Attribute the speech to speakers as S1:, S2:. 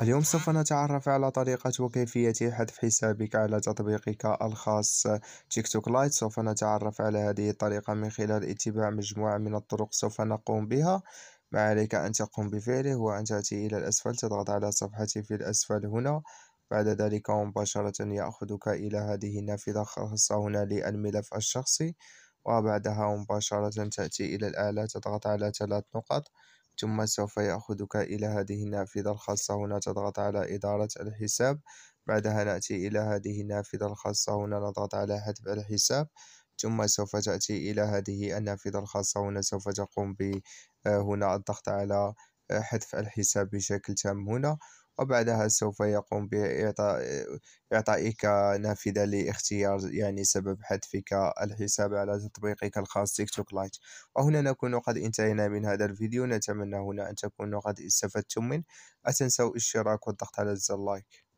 S1: اليوم سوف نتعرف على طريقة وكيفية حذف حسابك على تطبيقك الخاص تيك توك لايت سوف نتعرف على هذه الطريقة من خلال اتباع مجموعة من الطرق سوف نقوم بها ما عليك أن تقوم بفعله هو أن تأتي إلى الأسفل تضغط على صفحتي في الأسفل هنا بعد ذلك مباشرة يأخذك إلى هذه النافذة خاصة هنا للملف الشخصي وبعدها مباشرة تأتي إلى الأعلى تضغط على ثلاث نقط ثم سوف يأخذك إلى هذه النافذة الخاصة هنا تضغط على إدارة الحساب بعدها نأتي إلى هذه النافذة الخاصة هنا نضغط على حذف الحساب ثم سوف تأتي إلى هذه النافذة الخاصة هنا سوف تقوم ب آه، هنا الضغط على حذف الحساب بشكل تام هنا وبعدها سوف يقوم بإعطائك نافذة لاختيار يعني سبب حذفك الحساب على تطبيقك الخاص تيك توك لايت وهنا نكون قد انتهينا من هذا الفيديو نتمنى هنا أن تكونوا قد استفدتم منه لا الاشتراك والضغط على زر لايك